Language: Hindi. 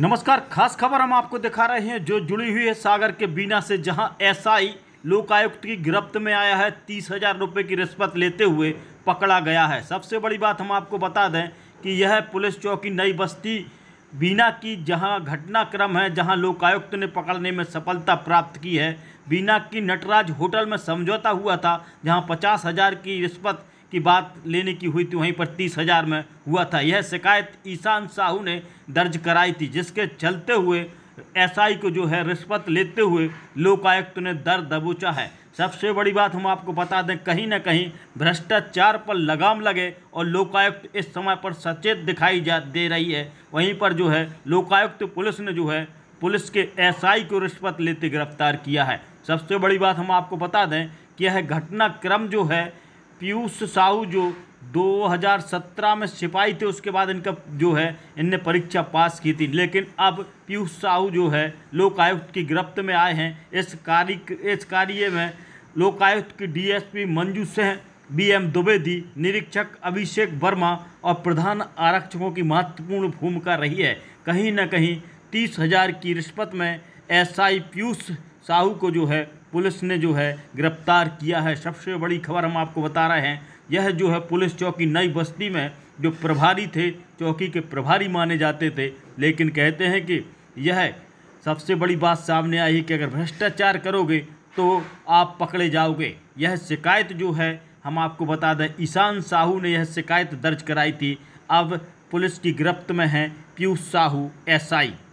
नमस्कार खास खबर हम आपको दिखा रहे हैं जो जुड़ी हुई है सागर के बीना से जहां एसआई लोकायुक्त की गिरफ्त में आया है तीस हजार रुपये की रिश्वत लेते हुए पकड़ा गया है सबसे बड़ी बात हम आपको बता दें कि यह पुलिस चौकी नई बस्ती बीना की जहां घटनाक्रम है जहां लोकायुक्त ने पकड़ने में सफलता प्राप्त की है बीना की नटराज होटल में समझौता हुआ था जहाँ पचास हज़ार की रिश्वत की बात लेने की हुई थी वहीं पर तीस हज़ार में हुआ था यह शिकायत ईशान साहू ने दर्ज कराई थी जिसके चलते हुए एसआई को जो है रिश्वत लेते हुए लोकायुक्त ने दर दबोचा है सबसे बड़ी बात हम आपको बता दें कहीं ना कहीं भ्रष्टाचार पर लगाम लगे और लोकायुक्त इस समय पर सचेत दिखाई जा दे रही है वहीं पर जो है लोकायुक्त पुलिस ने जो है पुलिस के एसआई को रिश्वत लेते गिरफ्तार किया है सबसे बड़ी बात हम आपको बता दें कि यह घटनाक्रम जो है पीयूष साहू जो 2017 में सिपाही थे उसके बाद इनका जो है इनने परीक्षा पास की थी लेकिन अब पीयूष साहू जो है लोकायुक्त की गिरफ्त में आए हैं इस कार्य इस कार्य में लोकायुक्त की DSP Manju Singh B M Dwivedi निरीक्षक अभिषेक वर्मा और प्रधान आरक्षकों की महत्वपूर्ण भूमिका रही है कहीं ना कहीं तीस हजार की रिश्वत में एस आई पीयूष साहू को जो है पुलिस ने जो है गिरफ्तार किया है सबसे बड़ी खबर हम आपको बता रहे हैं यह जो है पुलिस चौकी नई बस्ती में जो प्रभारी थे चौकी के प्रभारी माने जाते थे लेकिन कहते हैं कि यह सबसे बड़ी बात सामने आई कि अगर भ्रष्टाचार करोगे तो आप पकड़े जाओगे यह शिकायत जो है हम आपको बता दें ईशान साहू ने यह शिकायत दर्ज कराई थी अब पुलिस की गिरफ्त में है पीयूष साहू एसआई